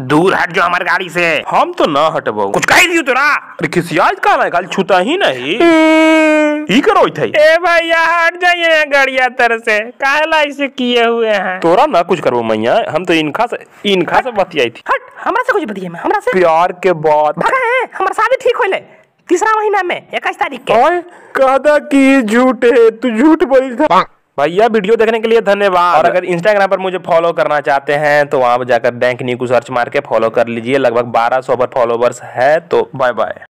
दूर हट जाओ हमारी गाड़ी से हम तो ना हटबो कुछ कह दियो तोरा अरे किसी आज का है गाल छूता ही नहीं ई करो थे ए भैया हट जाइए गाड़िया तर से काहला इसे किए हुए हैं तोरा ना कुछ करबो मैया हम तो इनखा से इनखा से बतियाई थी हट हमरा से कुछ बतिए मैं हमरा से प्यार के बात भगा है हमर शादी ठीक होले तीसरा महीना में 21 तारीख के ओए कादा की झूठे तू झूठ बोली था भैया वीडियो देखने के लिए धन्यवाद और अगर इंस्टाग्राम पर मुझे फॉलो करना चाहते हैं तो वहां पर जाकर बैंक न्यू को सर्च मार के फॉलो कर लीजिए लगभग 1200 पर फॉलोवर्स है तो बाय बाय